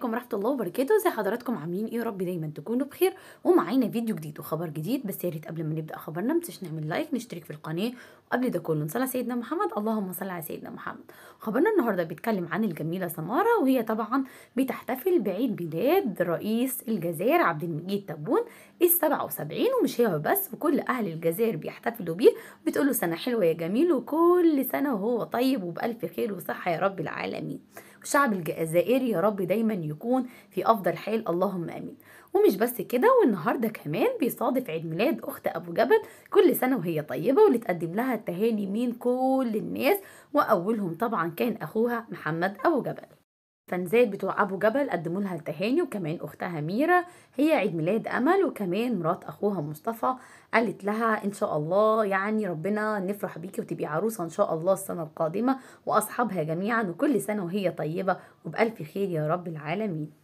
عليكم ورحمه الله وبركاته ازي حضراتكم عاملين ايه يا رب دايما تكونوا بخير ومعانا فيديو جديد وخبر جديد بس يا ريت قبل ما نبدا خبرنا ما نعمل لايك نشترك في القناه وقبل ده كله نصلي على سيدنا محمد اللهم صل على سيدنا محمد خبرنا النهارده بيتكلم عن الجميله سماره وهي طبعا بتحتفل بعيد ميلاد رئيس الجزائر عبد المجيد تبون ال 77 ومش هي بس وكل اهل الجزائر بيحتفلوا بيه بتقول له سنه حلوه يا جميل وكل سنه وهو طيب وبالف خير وصحه يا رب العالمين الشعب الجزائري يا رب دايما يكون في افضل حال اللهم امين ومش بس كده والنهارده كمان بيصادف عيد ميلاد اخت ابو جبل كل سنه وهي طيبه واللي تقدم لها التهاني من كل الناس واولهم طبعا كان اخوها محمد ابو جبل فنزاد بتوع أبو جبل قدموا لها التهاني وكمان أختها ميرا هي عيد ميلاد أمل وكمان مرات أخوها مصطفى قالت لها إن شاء الله يعني ربنا نفرح بيكي وتبقي عروسة إن شاء الله السنة القادمة وأصحابها جميعا وكل سنة وهي طيبة وبألف خير يا رب العالمين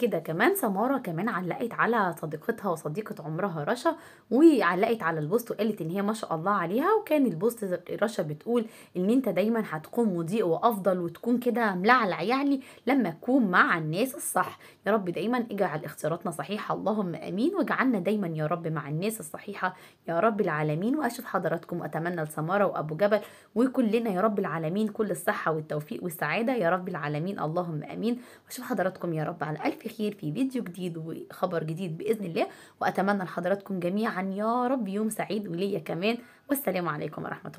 كده كمان سمارة كمان علقت على صديقتها وصديقة عمرها رشا وعلقت على البوست وقالت ان هي ما شاء الله عليها وكان البوست رشا بتقول ان انت دايما هتكون مضيء وافضل وتكون كده ملعلع يعني لما تكون مع الناس الصح يا رب دايما اجعل اختياراتنا صحيحة اللهم امين واجعلنا دايما يا رب مع الناس الصحيحة يا رب العالمين واشوف حضراتكم واتمنى لسمارة وابو جبل وكلنا يا رب العالمين كل الصحة والتوفيق والسعادة يا رب العالمين اللهم امين واشوف حضراتكم يا رب على الف الخير في فيديو جديد وخبر جديد باذن الله واتمنى لحضراتكم جميعا يا رب يوم سعيد وليا كمان والسلام عليكم ورحمه الله